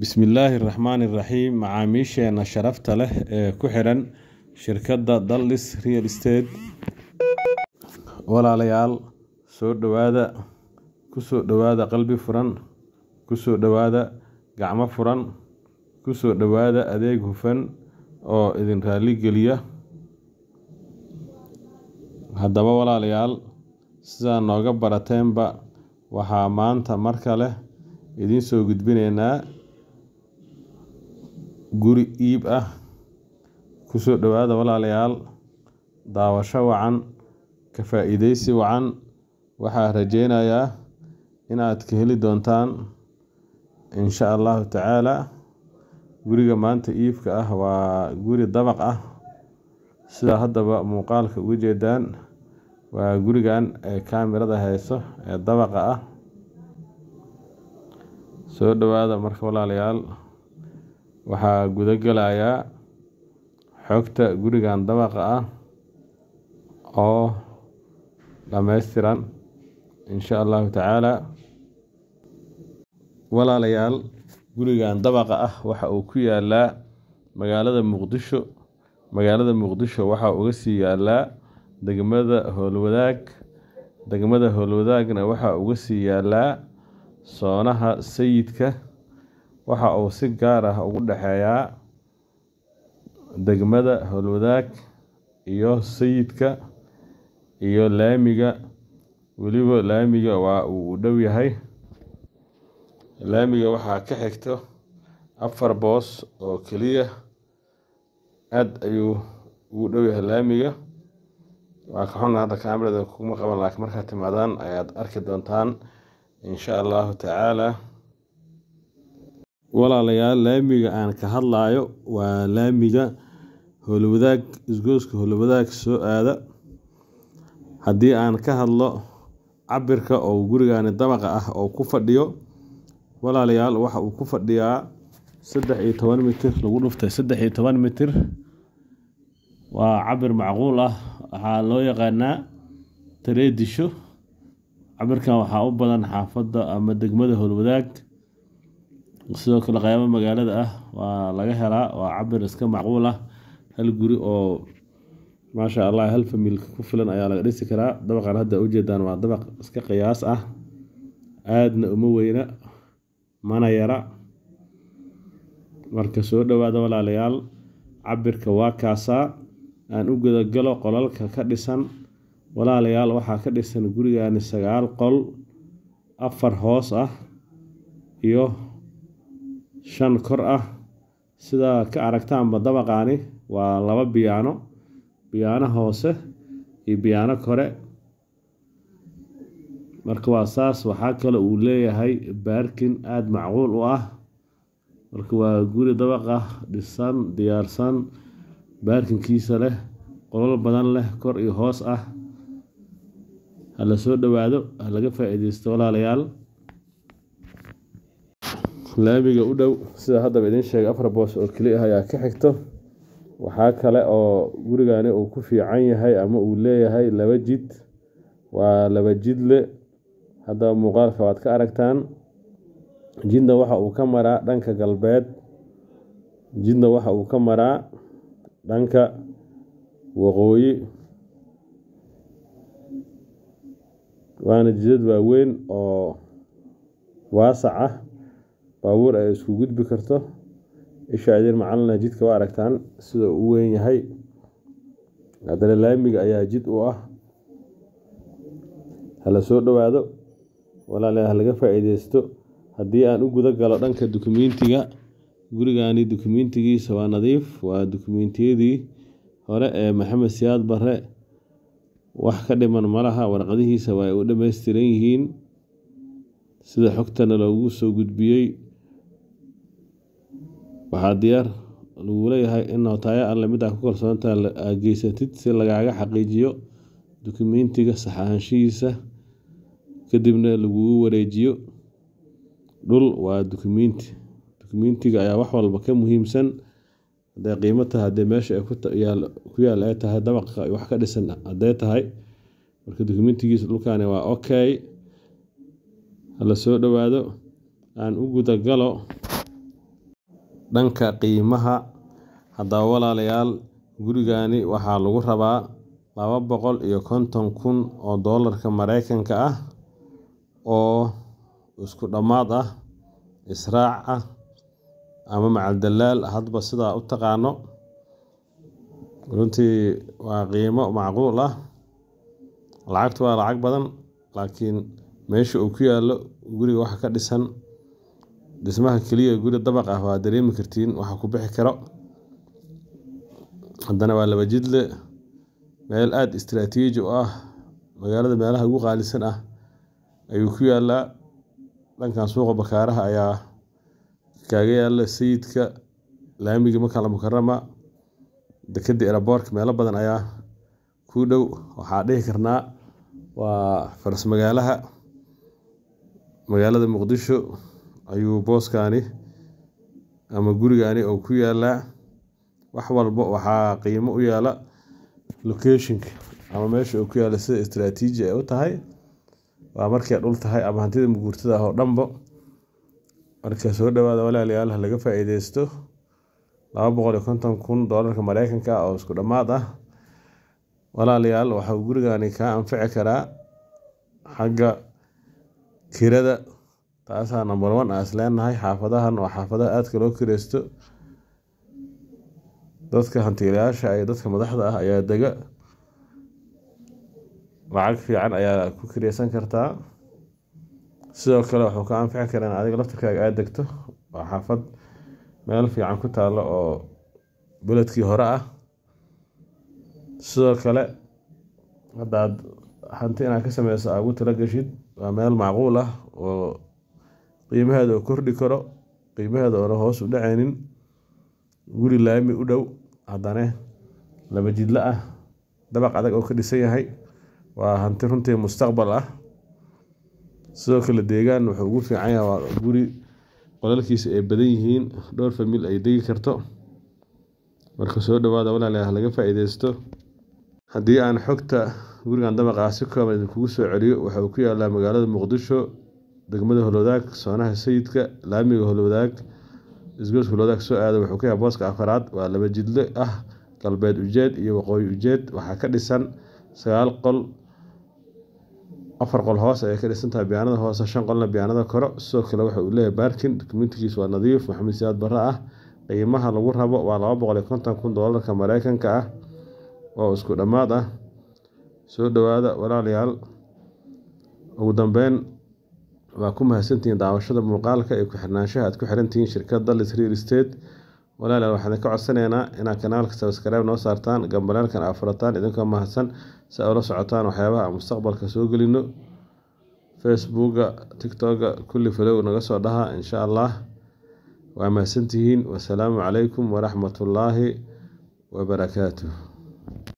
bismillaahi raxmaani raxiim macaamiisheena sharafta leh ee ku xiran shirkadda dallis real state walaalayaal soo dhowaada kusoo dhowaada qalbi furan kusoo dhowaada gacmo furan ku soo dhowaada adeeg hufan oo idin raaligeliya haddaba walaalayaal sidaa nooga barateenba waxaa maanta mar kale idiin soo gudbinaynaa guri iib ah kusoo dhawaada walaalayaal daawasho wacan ka faa'iidaysi wacan waxaa rajeynayaa inaad ka heli doontaan insha allahu tacaalaa guriga maanta iibka ah waa guri dabaq ah sidaa haddaba muuqaalka ugu jeedaan waa gurigan ee kaamirada hayso ee dabaqa ah soo dhawaada marka walaalayaal waxaa guda gelayaa xogta gurigan dabaqa ah oo dhammaystiran insha allahu tacaala walaalayaal gurigan dabaqa ah waxa uu ku yaalaa magaalada muqdisho magaalada muqdisho waxa uga sii yaalaa degmada howlwadaag degmada howlwadaagna waxaa uga sii yaalaa soonaha sayidka waxa uu si gaar ah ugu dhexeeyaa degmada Howlwadaag iyo sayidka iyo laamiga weliba laamiga waa uu u dhow yahay laamiga waxaa ka xigto afar boos oo keliya aad ayuu ugu dhow yahay laamiga waa ka xun hadda kaamirada kuma qaban laakiin markaad timaadaan ayaad arki doontaan insha allahu tacaala walaalayaal laamiga aan ka hadlayo waa laamiga isgoyska howl wadaag soo aada haddii aan ka hadlo cabirka oo gurigani dabaqa ah oo ku fadhiyo walaalayaal waxa uu ku fadhiyaa saddex iyo toban mitir lagu dhuftay saddex iyo toban mitir waa cabir macquul ah waxaa loo yaqaanaa tareedisho cabirkan waxaa u badan xaafadda ama degmada howlwadaag sidoo kale qiyaamo magaalada ah waa laga helaa waa cabir iska macquul ah hal guri oo maasha allah hal familka ku filan ayaa laga dhisi karaa dabaqan hadda ujeedaan waa dabaq iska qiyaas ah aadna uma weyna mana yara marka soo dhowaada walaalayaal cabirka waa kaasaa aan u gudagalo qolalka ka dhisan walaalayaal waxaa ka dhisan gurigani sagaal qol afar hoos ah iyo shan kor ah sidaa ka aragtaanba dabaqaani waa laba biyaano biyaano hoose iyo biyaano kore marka waa saas waxaa kale uu leeyahay baarkin aada macquul u ah marka waa guri dabaq dabaqa ah, dhisan diyaarsan baarkinkiisa leh qolol badan leh kor iyo hoos ah ha la soo dhowaado ha laga faa-iideysto walaalayaal laamiga u dhow sida haddaba idiin sheegay afar boos oo keli ah ayaa ka xigto waxaa kale oo gurigani uu ku fiican yahay ama uu leeyahay laba jid waa laba jidle haddaba muuqaalka waad ka aragtaan jidna waxa uu ka maraa dhanka galbeed jidna waxa uu ka maraa dhanka waqooyi waana jidad waaweyn oo waasac ah baabuur ay isku gudbi karto isha cidhiidh macalina jidka waa aragtaan sida uu weyn yahay haddana laamiga ayaa jid u ah hala soo dhowaado walaale halaga faa-iideysto haddii aan u guda galo dhanka dukumentiga gurigani dukumentigiisa waa nadiif waa dukumentiyadii hore ee maxamed siyaad bare wax ka dhiman malaha warqadihiisa waa u dhammaystiran yihiin sida xogtana loogu soo gudbiyey waxaa diyaar lagugu leeyahay in tayo alle mid aad ah ku kalsoonaan geysatid si lagaaga xaqiijiyo dokumentiga sax ahaanshihiisa kadibna lagugu wareejiyo dhul waa dokumenti dukumentiga ayaa wax walba ka muhiimsan haday qiimo tahay meesha ay ku yaal ay tahay dabaqa wax ka dhisan haday tahay marka dukumentigiisa dhulkaani waa okay halasoo dhawaado aan u gudagalo Dhanka qiimaha, haddaba walaalayaal, gurigani waxaa lagu rabaa laba boqol iyo konton kun oo doolarka Mareykanka ah oo isku dhammaad ah, israac ah ama macaldallaal hadba sidaa u taqaano. Runtii waa qiimo macquul ah. Lacagtu waa lacag badan laakiin meesha uu ku yaallo guriga waxa ka dhisan dhismaha keliya guri dabaq ah waa dareemi kartiin waxa ku bixi karo haddana waa laba jidle meel aada istiraatiiji u ah magaalada meelaha ugu qaalisan ah ayuu ku yaalaa dhankan suuqa bakaaraha ayaa kaaga yaala sayidka laamigii makala mukarama dekeda eraboorka meelo badan ayaa kuu dhow waxaa dhihi karnaa waa faras magaalaha magaalada muqdisho ayuu booskaani ama gurigaani oo ku yaalaa wax walba waxaa qiimo u yaala locationka ama meesha oo ku yaala sida istraatiiji ay u tahay waa markay dhul tahay ama hantida muguurtada ah oo dhanba marka soo dhawaada walaalayaal ha laga faa'iideysto laba boqol iyo konton kun doolarka mareykanka ah oo isku dhammaad ah walaalayaal waxauu gurigani kaa anfici karaa xagga kirada taasaa number one aan leenahay xaafadahan waa xaafadaha aadka loo kireysto dadka hantiilayaasha ah iyo dadka madaxda ah ayaa dega lacag fiican ayaa ku kireysan kartaa sidoo kale wuxuu ka anfici karaa in adiga laftirkaaga aada degto waa xaafad meel fiican ku taalo oo beledkii hore ah sidoo kale haddaad hanti inaad ka sameyso aa ugu talageshid waa meel macquul ah oo qiimaheeda oo kordhi karo qiimaheeda oona hoos u dhaceynin guri laami u dhow haddana laba jidla ah dabaq adag oo ka dhisan yahay waa hanti runtii mustaqbal ah sidoo kale deegaan wuxuu ugu fiican yahay waa guri qolalkiisa ay badan yihiin dhowr famiil ay degi karto marka soo dhawaada walaalayaah laga faa-iideysto haddii aan xogta gurigan dabaqaah si kooban idinkugu soo celiyo waxa uu ku yaalaa magaalada muqdisho degmada holwadaag soonaha sayidka laamiga holwadaag isgoyska holwadaag soo aada wuxuu ka yahay booska afaraad waa laba jidle ah galbeed ujeed iyo waqooyi ujeed waxaa ka dhisan sagaal qol afar qol hoos ayay ka dhisantahay biyaanada hoose shan qolna biyaanada koro sidoo kale waxa uu leeyahay baarkin dukumentigiis waa nadiif maxamed siyaad barre ah qiimaha lagu rabo waa laba boqol iyo konton kun doolarka mareykanka ah oo isku dhammaad ah soo dhowaada walaalayaal ugu dambeyn waa ku mahadsantihiin daawashada muuqaalka iyo ku-xirnaanshaha aad ku xirantihiin shirkadda lis real state walaalaal waxaan ka codsanaynaa inaad kanaalka sabskribe noo saartaan gambaleelkan aa furataan idinkoo mahadsan si aad ula socotaan waxyaabaha aan mustaqbalka soo gelino facebooka tictoka kulli falow naga soo dhaha insha allah waa mahadsantihiin wasalaamu calaykum waraxmatullaahi wabarakaatuh